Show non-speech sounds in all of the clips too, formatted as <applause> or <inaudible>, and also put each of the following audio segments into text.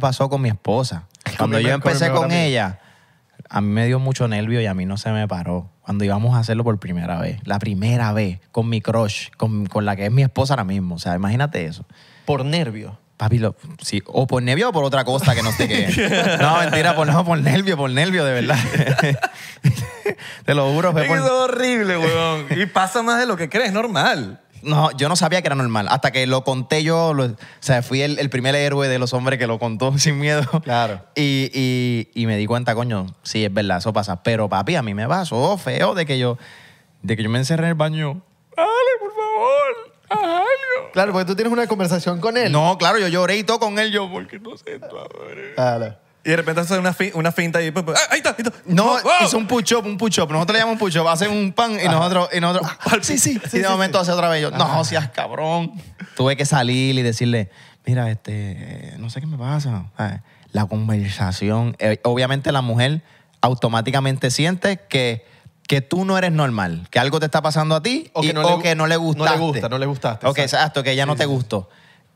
pasó con mi esposa. Cuando yo empecé con ella, a mí me dio mucho nervio y a mí no se me paró. Cuando íbamos a hacerlo por primera vez, la primera vez, con mi crush, con, la que es mi esposa ahora mismo. O sea, imagínate eso. Por nervio. Papi, o por nervio o por otra cosa que no te qué <laughs> No, mentira, por, no, por nervio, por nervio, de verdad. <laughs> Te lo juro, fue Es horrible, weón. Y pasa más de lo que crees, normal no, yo no sabía que era normal. Hasta que lo conté yo, o sea, fui el, primer héroe de los hombres que lo contó <laughs> sin miedo. Claro. Y, me di cuenta, coño, sí, es verdad, eso pasa. Pero papi, a mí me pasó feo de que yo, de que yo me encerré en el baño. Dale, por favor. Haz algo. Claro, porque tú tienes una conversación con él. No, claro, yo lloré y todo con él, yo, porque no sé, tu y de repente hace una, finta y... Pues, pues, ¡Ah, ahí está, ahí está! No, hizo un push-up, un push-up. Nosotros le llamamos push-up. Hace un pan y ah. nosotros... Y <laughs> ah, sí, sí. Y de momento hace otra vez. Yo, no, seas cabrón. Tuve que salir y decirle, mira, este, eh, no sé qué me pasa. La conversación. Eh, obviamente la mujer automáticamente siente que, que tú no eres normal, que algo te está pasando a ti o que no le, gustaste. No le gusta, no le gustaste. Ok, exacto, que ya no te gustó.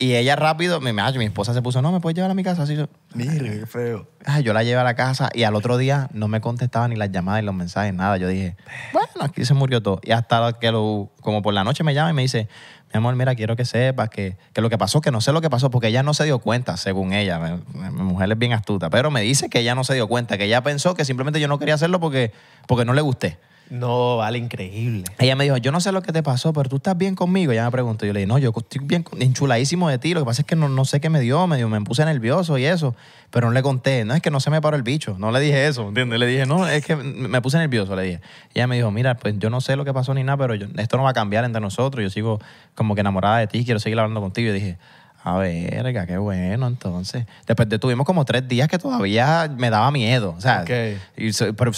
Y ella rápido, mi, mi esposa se puso, no, ¿me puedes llevar a mi casa? Así yo, Mire, qué feo. yo la llevé a la casa y al otro día no me contestaba ni las llamadas ni los mensajes, nada. Yo dije, bueno, aquí se murió todo. Y hasta que lo, como por la noche me llama y me dice, mi amor, mira, quiero que sepas que, lo que pasó, que no sé lo que pasó, porque ella no se dio cuenta, según ella. Mi, mujer es bien astuta, pero me dice que ella no se dio cuenta, que ella pensó que simplemente yo no quería hacerlo porque, porque no le gusté. No, vale, increíble. Ella me dijo, yo no sé lo que te pasó, pero tú estás bien conmigo. Ella me preguntó, yo le dije, no, yo estoy bien enchuladísimo de ti. Lo que pasa es que no, sé qué me dio, me me puse nervioso y eso, pero no le conté. No, es que no se me paró el bicho. No le dije eso, ¿entiendes? Le dije, no, es que me puse nervioso, le dije. Ella me dijo, mira, pues yo no sé lo que pasó ni nada, pero esto no va a cambiar entre nosotros. Yo sigo como que enamorada de ti, y quiero seguir hablando contigo. Y dije, a ver, qué bueno, entonces. Después de, tuvimos como tres días que todavía me daba miedo. O sea, y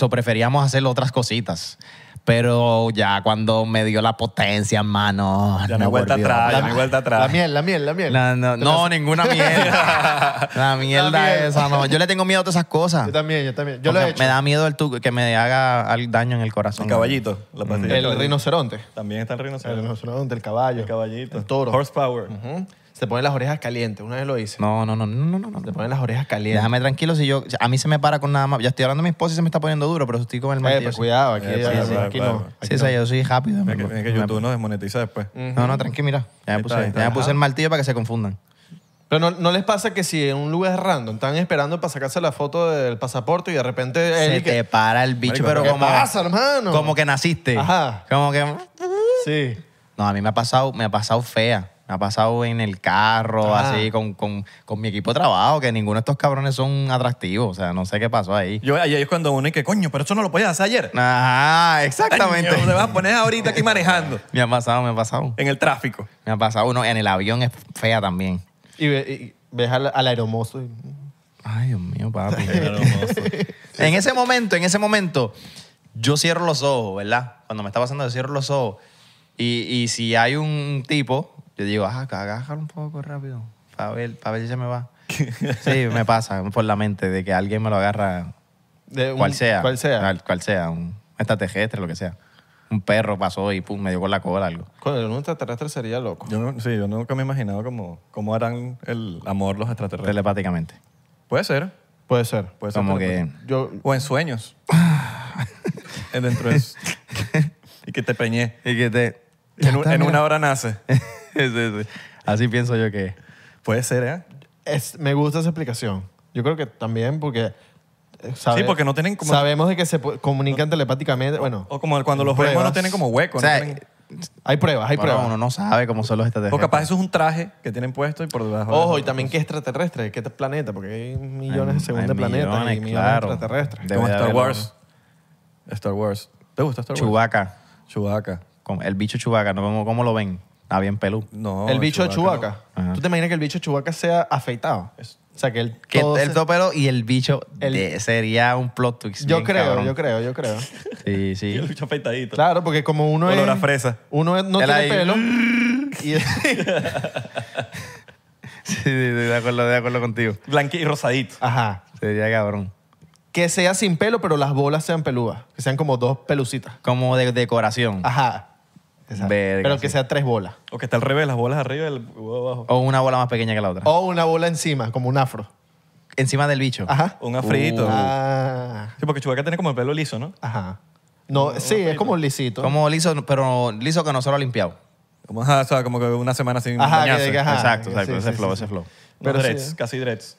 preferíamos hacer otras cositas. Pero ya cuando me dio la potencia, mano. Ya me vuelta atrás, ya me vuelta atrás. La miel, la miel, la miel. No, ninguna mierda. <laughs> la mierda esa, no. Yo le tengo miedo a todas esas cosas. Yo también, yo también. Me da miedo el que me haga daño en el corazón. El caballito. La El rinoceronte. También está el rinoceronte. El rinoceronte, el caballo. El caballito. El toro. Horsepower. Te ponen las orejas calientes, una vez lo hice. No, no, no, no, no, no. Te ponen las orejas calientes. Déjame tranquilo si yo. A mí se me para con nada más. Ya estoy hablando de mi esposa y se me está poniendo duro, pero estoy con el eh, martillo. Eh, pues pero cuidado, aquí, sí, sí, sí, aquí sí, yo soy rápido. Es que, que YouTube no desmonetiza después. No, no, tranquilo, mira. Ya me puse, ya puse el martillo para que se confundan. Pero no, no les pasa que si en un lugar random están esperando para sacarse la foto del pasaporte y de repente Se te para el bicho, pero pero ¿qué pasa, hermano? Como que naciste. Ajá. Como que. Sí. No, a mí me ha pasado, me ha pasado fea. Me ha pasado en el carro, ah. así, con, mi equipo de trabajo, que ninguno de estos cabrones son atractivos. O sea, no sé qué pasó ahí. Yo ahí es cuando uno dice, que, coño, pero eso no lo podías hacer ayer. Ajá, exactamente. te vas a poner ahorita aquí manejando. <laughs> me ha pasado, me ha pasado. En el tráfico. Me ha pasado. Uno en el avión es fea también. Y, ves al, al aeromozo. Ay, Dios mío, papi. <laughs> en ese momento, en ese momento, yo cierro los ojos, ¿verdad? Cuando me está pasando, yo cierro los ojos. Y, y si hay un tipo digo, ah, agájalo un poco rápido, para ver, para ver si se me va. <laughs> sí, me pasa por la mente de que alguien me lo agarra, de cual sea. Cual sea. Cual sea, un extraterrestre, lo que sea. Un perro pasó y pum, me dio con la cola algo. con un extraterrestre sería loco. Yo sí, yo nunca me he imaginado cómo, cómo harán el amor los extraterrestres. Telepáticamente. Puede ser. Puede ser. Puede ser Como que- O en sueños. <laughs> en Dentro de eso. <laughs> y que te peñé. Y que te... en una hora nace. Así pienso yo que puede ser, ¿eh? Es, me gusta esa explicación. Yo creo que también porque... Eh, sí, porque no tienen como... Sabemos de que se comunican telepáticamente, bueno. O como cuando los juegos no tienen como huecos. no Hay pruebas, hay pruebas. Uno no sabe cómo son los extraterrestres. O capaz eso es un traje que tienen puesto y por debajo. Ojo, y también qué extraterrestre, qué este planeta, porque hay millones de segundos planetas y millones de extraterrestres. Star Wars. Star Wars. ¿Te gusta Star Wars? Chewbacca. Chewbacca. Con el bicho Chewbacca, ¿no? ¿Cómo, lo ven? Está bien pelú. El bicho de Chubaca. ¿Tú te imaginas que el bicho de Chubaca sea afeitado? O sea, que el, que el, todo pelo y el bicho sería un plot twist. Yo creo, yo creo, yo creo. <laughs> Sí, sí. el bicho afeitadito. Claro, porque como uno Olor es. fresa. Uno es, no tiene pelo. <laughs> y, <laughs> sí, sí, de acuerdo, de acuerdo contigo. Blanquito y rosadito. Ajá. Sería cabrón. Que sea sin pelo, pero las bolas sean peludas. Que sean como dos pelucitas. Como de decoración. Ajá. Pero que sea tres bolas. O que está al revés, las bolas arriba y el huevo abajo. O una bola más pequeña que la otra. O una bola encima, como un afro. Encima del bicho. Ajá. Un afrito. Uh. Ah. Sí, porque Chubaca tiene como el pelo liso, ¿no? Ajá. No, sí, es como lisito. Como liso, pero liso que no se lo ha limpiado. Como, o sea, como que una semana sin Ajá, ajá. exacto, exacto. ese flow, ese flow. Pero dreads, eh. casi dreads.